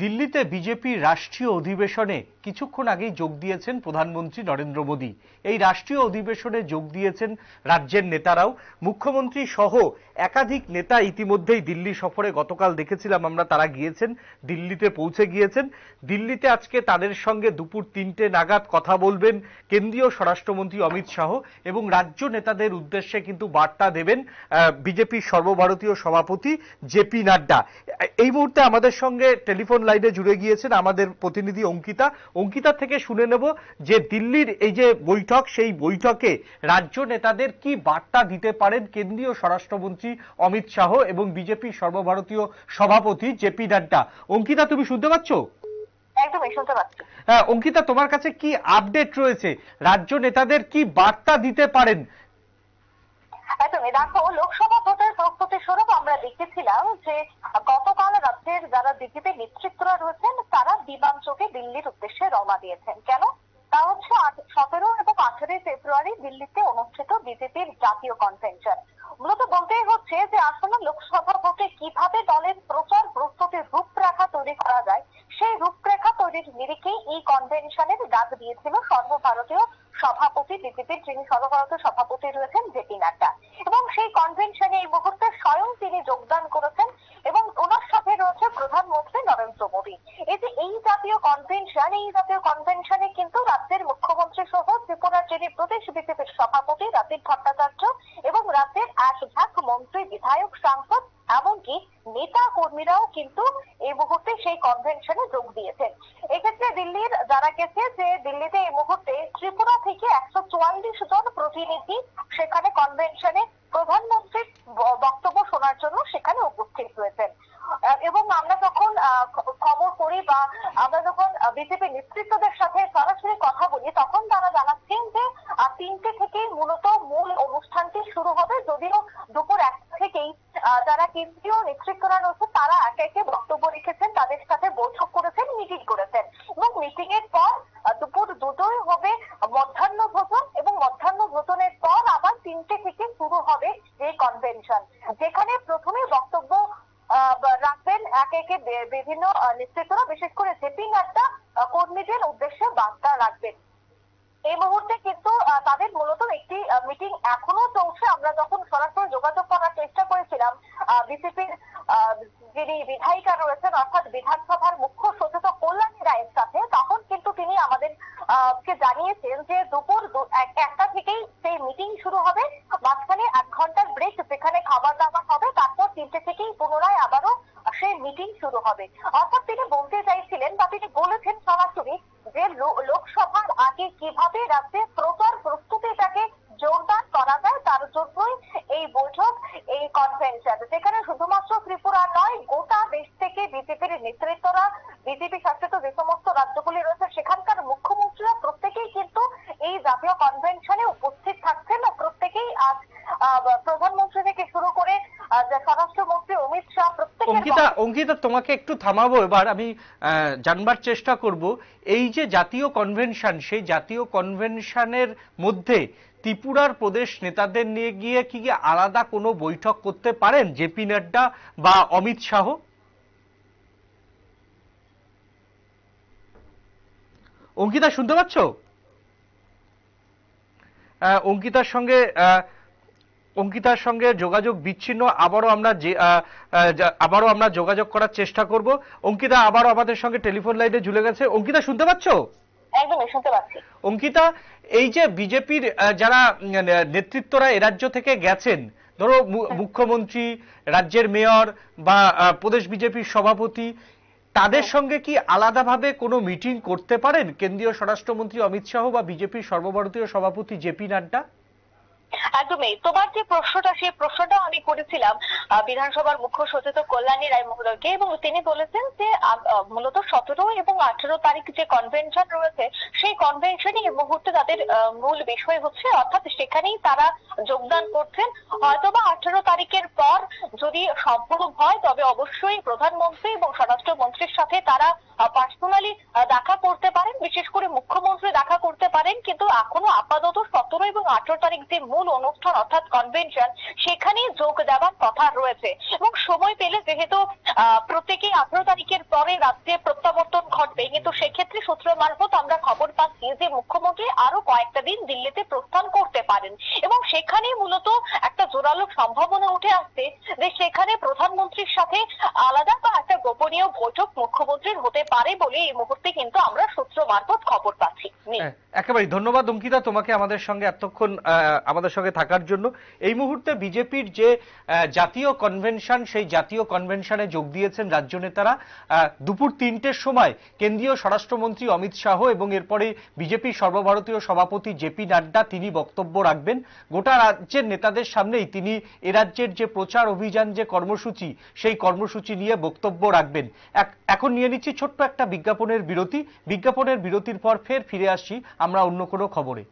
দিল্লিতে বিজেপি রাষ্ট্রীয় অধিবেশনে কিছুক্ষণ আগেই যোগ দিয়েছেন প্রধানমন্ত্রী নরেন্দ্র মোদী এই রাষ্ট্রীয় অধিবেশনে যোগ দিয়েছেন রাজ্যের নেতারাও মুখ্যমন্ত্রী সহ একাধিক নেতা ইতিমধ্যেই দিল্লি সফরে গতকাল দেখেছিলাম আমরা তারা গিয়েছেন দিল্লিতে পৌঁছে গিয়েছেন দিল্লিতে আজকে তাদের সঙ্গে দুপুর তিনটে নাগাদ কথা বলবেন কেন্দ্রীয় স্বরাষ্ট্রমন্ত্রী অমিত শাহ এবং রাজ্য নেতাদের উদ্দেশ্যে কিন্তু বার্তা দেবেন বিজেপির সর্বভারতীয় সভাপতি জেপি নাড্ডা এই মুহূর্তে আমাদের সঙ্গে টেলিফোন লাইনে জুড়ে গিয়েছেন আমাদের প্রতিনিধি অঙ্কিতা অঙ্কিতা থেকে শুনে নেব যে দিল্লির এই যে বৈঠক সেই বৈঠকে রাজ্য নেতাদের কি বার্তা দিতে পারেন কেন্দ্রীয় স্বরাষ্ট্রমন্ত্রী অমিত শাহ এবং বিজেপি সর্বভারতীয় সভাপতি জেপি নাড্ডা অঙ্কিতা তুমি শুনতে পাচ্ছ একদমই শুনতে হ্যাঁ, অঙ্কিতা তোমার কাছে কি আপডেট রয়েছে রাজ্য নেতাদের কি বার্তা দিতে পারেন একদমই দেখো লোকসভা ভোটের প্রস্তুতি স্বরূপ আমরা দেখেছিলাম যে গতকাল রাজ্যের যারা বিজেপি নেতৃত্বরা রয়েছেন তারা বিমান চোখে দিল্লির উদ্দেশ্যে রওনা দিয়েছেন কেন তা হচ্ছে সতেরো এবং আঠারোই ফেব্রুয়ারি দিল্লিতে অনুষ্ঠিত বিজেপির জাতীয় কনভেনশন মূলত বলতেই হচ্ছে যে আসলে লোকসভা ভোটে কিভাবে দলের প্রচার প্রস্তুতির রূপরেখা তৈরি করা যায় সেই রূপরেখা তৈরির নিরিখেই এই কনভেনশনের ডাক দিয়েছিল সর্বভারতীয় সভাপতি বিজেপির যিনি সর্বভারত সভাপতি রয়েছেন জেপি নাড্ডা এবং সেই কনভেনশনে এই মুহূর্তে স্বয়ং তিনি যোগদান করেছেন এবং ওনার সাথে রয়েছে প্রধানমন্ত্রী নরেন্দ্র মোদী এই যে এই জাতীয় কনভেনশন এই জাতীয় কনভেনশনে কিন্তু রাজ্যের মুখ্যমন্ত্রী সহ ত্রিপুরার যিনি প্রদেশ বিজেপির সভাপতি রাজীব ভট্টাচার্য এবং রাজ্যের এক ঝাঁক মন্ত্রী বিধায়ক সাংসদ এমনকি নেতা কর্মীরাও কিন্তু এই মুহূর্তে সেই কনভেনশনে যোগ দিয়েছেন এক্ষেত্রে দিল্লির জানা গেছে যে দিল্লিতে এই মুহূর্তে ত্রিপুরা থেকে একশো চুয়াল্লিশ জন প্রতিনিধি সেখানে কনভেনশনে প্রধানমন্ত্রীর বক্তব্য শোনার জন্য সেখানে উপস্থিত হয়েছেন এবং আমরা যখন খবর করি বা আমরা যখন বিজেপি নেতৃত্বদের সাথে সরাসরি কথা বলি তখন তারা জানাচ্ছেন যে তিনটে থেকে মূলত মূল অনুষ্ঠানটি শুরু হবে যদিও হবে যে কনভেনশন যেখানে প্রথমে বক্তব্য রাখবেন এক একে বিভিন্ন নেতৃত্বরা বিশেষ করে জেপি একটা কর্মীদের উদ্দেশ্যে বার্তা রাখবেন এই মুহূর্তে কিন্তু তাদের মূলত একটি মিটিং এখনো চলছে আমরা যখন সরাসরি যোগাযোগ করার চেষ্টা করেছিলাম বিসিপির যিনি বিধায়িকা রয়েছেন অর্থাৎ বিধানসভার মুখ্য সচেতক কল্যাণী রায়ের সাথে তখন কিন্তু তিনি আমাদের কে জানিয়েছেন যে দুপুর পুনরায় আবারও সেই মিটিং শুরু হবে অর্থাৎ তিনি বলতে চাইছিলেন বা তিনি বলেছেন সরাসরি যে লোকসভার আগে কিভাবে রাজ্যে প্রচার প্রস্তুতিটাকে জোরদার করা যায় তার জন্য অঙ্কিতা তোমাকে একটু থামাবো এবার আমি জানবার চেষ্টা করব এই যে জাতীয় কনভেনশন সেই জাতীয় কনভেনশনের মধ্যে ত্রিপুরার প্রদেশ নেতাদের নিয়ে গিয়ে কি আলাদা কোনো বৈঠক করতে পারেন জেপি নাড্ডা বা অমিত শাহ অঙ্কিতা শুনতে পাচ্ছ অঙ্কিতার সঙ্গে অঙ্কিতার সঙ্গে যোগাযোগ বিচ্ছিন্ন আবারও আমরা যে আবারও আমরা যোগাযোগ করার চেষ্টা করব অঙ্কিতা আবারও আমাদের সঙ্গে টেলিফোন লাইনে ঝুলে গেছে অঙ্কিতা শুনতে পাচ্ছ অঙ্কিতা এই যে বিজেপির যারা নেতৃত্বরা এ রাজ্য থেকে গেছেন ধরো হ্যাঁ। মুখ্যমন্ত্রী রাজ্যের মেয়র বা প্রদেশ বিজেপির সভাপতি তাদের হ্যাঁ। সঙ্গে কি আলাদাভাবে কোনো মিটিং করতে পারেন কেন্দ্রীয় স্বরাষ্ট্রমন্ত্রী অমিত শাহ বা বিজেপির সর্বভারতীয় সভাপতি জেপি নাড্ডা একদমই তোমার যে প্রশ্নটা সেই প্রশ্নটাও আমি করেছিলাম বিধানসভার মুখ্য সচেতক কল্যাণী রায় মহোদয়কে এবং তিনি বলেছেন যে মূলত সতেরো এবং আঠেরো তারিখ যে কনভেনশন রয়েছে সেই কনভেনশনই এই মুহূর্তে তাদের মূল বিষয় হচ্ছে অর্থাৎ সেখানেই তারা যোগদান করছেন হয়তোবা আঠেরো তারিখের পর যদি সম্ভব হয় তবে অবশ্যই প্রধানমন্ত্রী এবং স্বরাষ্ট্রমন্ত্রীর সাথে তারা পার্সোনালি দেখা করতে পারেন বিশেষ করে করেন কিন্তু এখনো আপাতত সতেরো এবং আঠেরো তারিখ যে মূল অনুষ্ঠান অর্থাৎ কনভেনশন সেখানে যোগ দেওয়ার কথা রয়েছে এবং সময় পেলে যেহেতু প্রত্যেকেই আঠেরো তারিখের পরে রাজ্যে প্রত্যাবর্তন ঘটবে কিন্তু সেক্ষেত্রে সূত্র মারফত আমরা খবর পাচ্ছি যে মুখ্যমন্ত্রী আরো কয়েকটা দিন দিল্লিতে প্রস্থান করতে পারেন এবং সেখানে মূলত একটা জোরালো সম্ভাবনা উঠে আসছে যে সেখানে প্রধানমন্ত্রীর সাথে আলাদা বা একটা গোপনীয় বৈঠক মুখ্যমন্ত্রীর হতে পারে বলে এই মুহূর্তে কিন্তু আমরা সূত্র মারফত খবর পাচ্ছি হ্যাঁ, একেবারে অবশ্যই ধন্যবাদ অঙ্কিতা তোমাকে আমাদের সঙ্গে এতক্ষণ আমাদের সঙ্গে থাকার জন্য এই মুহূর্তে বিজেপির যে জাতীয় কনভেনশন সেই জাতীয় কনভেনশনে যোগ দিয়েছেন রাজ্য নেতারা দুপুর তিনটের সময় কেন্দ্রীয় স্বরাষ্ট্রমন্ত্রী অমিত শাহ এবং এরপরে বিজেপির সর্বভারতীয় সভাপতি জেপি নাড্ডা তিনি বক্তব্য রাখবেন গোটা রাজ্যের নেতাদের সামনেই তিনি এরাজ্যের যে প্রচার অভিযান যে কর্মসূচি সেই কর্মসূচি নিয়ে বক্তব্য রাখবেন এখন নিয়ে নিচ্ছি ছোট্ট একটা বিজ্ঞাপনের বিরতি বিজ্ঞাপনের বিরতির পর ফের ফিরে আসছি আমরা অন্য কোনো খবরে